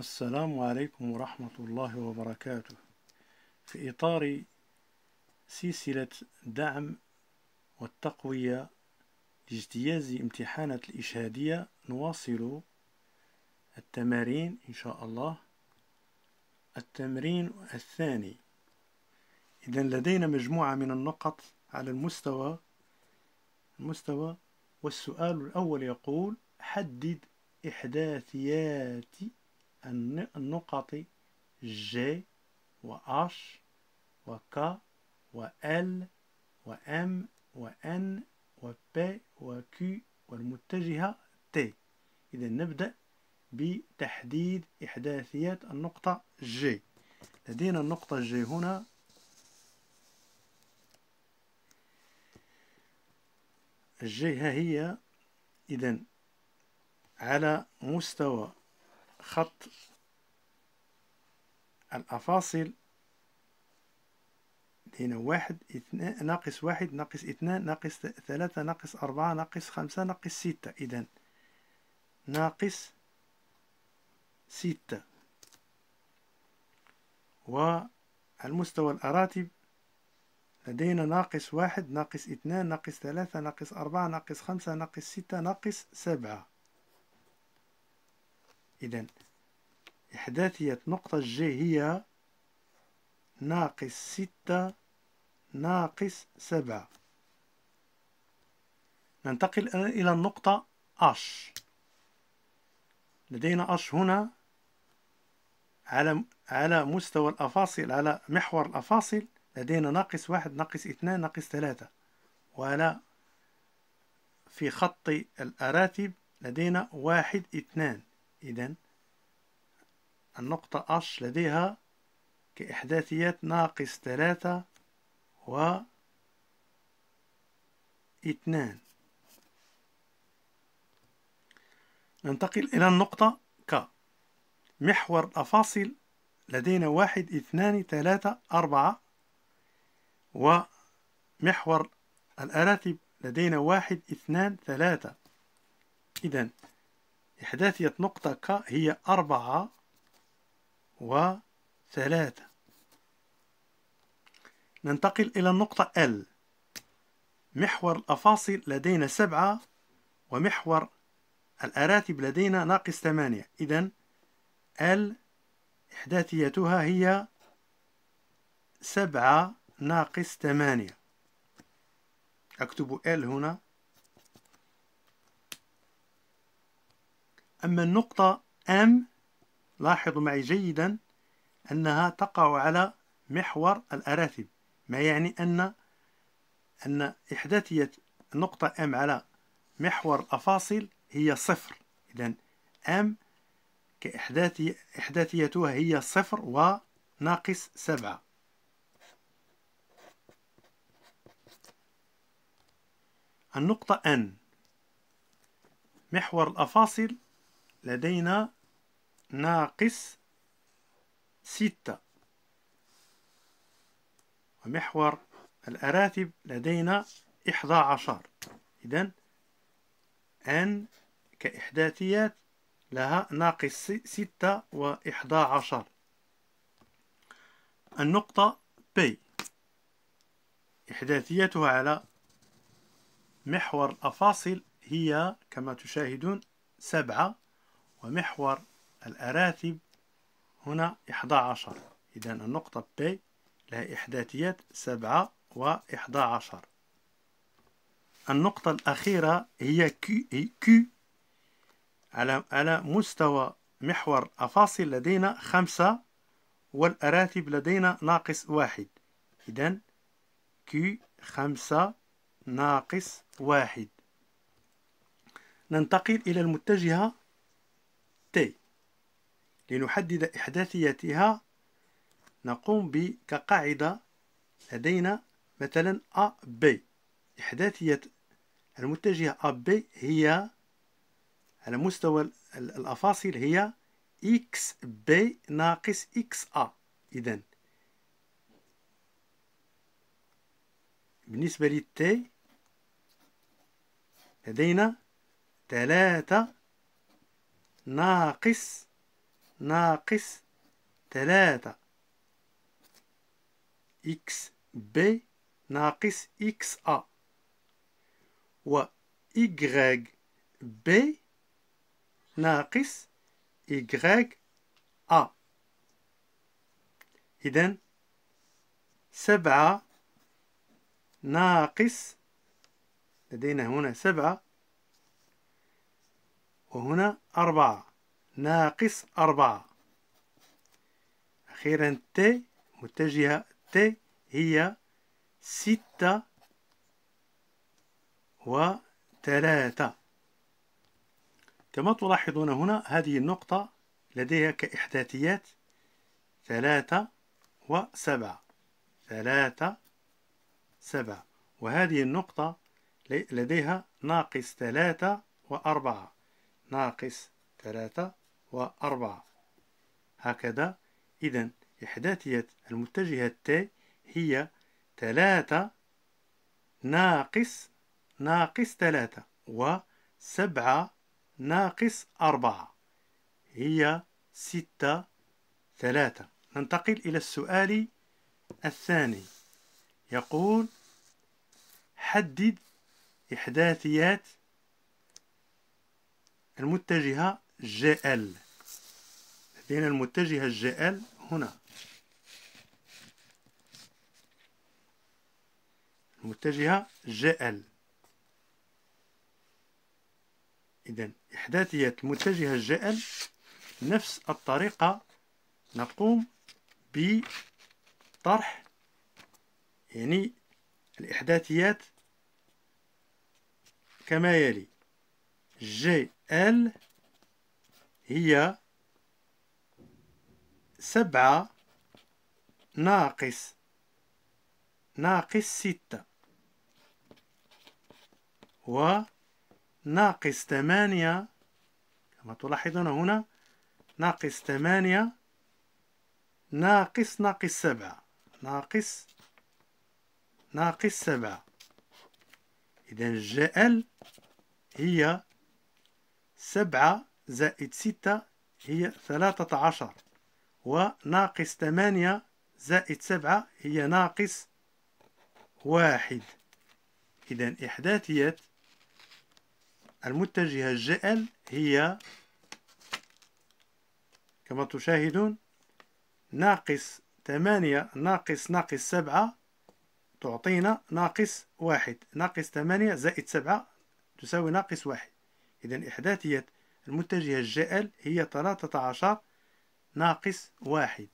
السلام عليكم ورحمة الله وبركاته في إطار سلسلة دعم والتقوية لاجتياز امتحانات الإشهادية نواصل التمارين إن شاء الله التمرين الثاني إذا لدينا مجموعة من النقط على المستوى المستوى والسؤال الأول يقول حدد إحداثيات النقط G و H و K و L و M و N و P و Q والمتجهة T إذا نبدأ بتحديد إحداثيات النقطة G لدينا النقطة G هنا G ها هي إذا على مستوى خط الأفاصل هنا واحد اثنان ناقص واحد ناقص اثنان ناقص ثلاثة ناقص أربعة ناقص خمسة ناقص ستة إذا ناقص ستة والمستوى الأراتب لدينا ناقص واحد ناقص اثنان ناقص ثلاثة ناقص أربعة ناقص خمسة ناقص ستة ناقص سبعة إذا إحداثية نقطة جي هي ناقص ستة ناقص سبعة ننتقل إلى النقطة أش لدينا أش هنا على على مستوى الأفاصل على محور الأفاصل لدينا ناقص واحد ناقص اثنان ناقص ثلاثة وعلى في خط الأراتب لدينا واحد اثنان إذا النقطة أش لديها كإحداثيات ناقص ثلاثة و اثنان ننتقل إلى النقطة ك محور الأفاصل لدينا واحد اثنان ثلاثة أربعة ومحور الأراتب لدينا واحد اثنان ثلاثة إذا إحداثية نقطة ك هي أربعة وثلاثة ننتقل إلى النقطة L محور الأفاصل لدينا سبعة ومحور الأراتب لدينا ناقص ثمانية إذا L إحداثيتها هي سبعة ناقص ثمانية أكتب L هنا أما النقطة أم لاحظوا معي جيدا أنها تقع على محور الأراتب ما يعني أن أن إحداثية النقطة أم على محور الأفاصل هي صفر إذا أم كإحداثيتها إحداثيتها هي صفر وناقص سبعة النقطة N محور الأفاصل لدينا ناقص ستة ومحور الأراتب لدينا إحدى عشر إذن أن كإحداثيات لها ناقص ستة وإحدى عشر النقطة P إحداثيتها على محور الأفاصل هي كما تشاهدون سبعة ومحور الأراتب هنا 11 إذن النقطة P لها إحداثيات 7 و 11 النقطة الأخيرة هي Q على على مستوى محور أفاصل لدينا خمسة والأراتب لدينا ناقص واحد إذن Q خمسة ناقص واحد ننتقل إلى المتجهة T لنحدد إحداثيتها نقوم ب كقاعدة لدينا مثلا بي إحداثية المتجهة بي هي على مستوى الأفاصيل هي بي ناقص أ إذا بالنسبة للتي لدينا ثلاثة ناقص ناقص ثلاثة إكس بي ناقص إكس أ و إيكغاك بي ناقص إيكغاك أ إذن سبعة ناقص لدينا هنا سبعة وهنا أربعة ناقص أربعة أخيرا ت متجهة ت هي ستة وثلاثة كما تلاحظون هنا هذه النقطة لديها كإحداثيات ثلاثة وسبعة ثلاثة سبعة وهذه النقطة لديها ناقص ثلاثة وأربعة ناقص ثلاثة وأربعة هكذا إذا إحداثية المتجهة ت هي ثلاثة ناقص ناقص ثلاثة وسبعة ناقص أربعة هي ستة ثلاثة ننتقل إلى السؤال الثاني يقول حدد إحداثيات المتجهة جي ال لدينا المتجهة جي ال هنا المتجهة جي ال إذا إحداثية المتجهة جي ال نفس الطريقة نقوم بطرح يعني الإحداثيات كما يلي جي ال هي سبعة ناقص ناقص ستة وناقص ثمانية كما تلاحظون هنا ناقص ثمانية ناقص ناقص سبعة ناقص ناقص سبعة إذا جاء هي سبعة زائد ستة هي ثلاثة عشر وناقص ثمانية زائد سبعة هي ناقص واحد إذا إحداثيات المتجهة جل هي كما تشاهدون ناقص ثمانية ناقص ناقص سبعة تعطينا ناقص واحد ناقص ثمانية زائد سبعة تساوي ناقص واحد إذا إحداثية المتجهة الجائل هي 13 ناقص واحد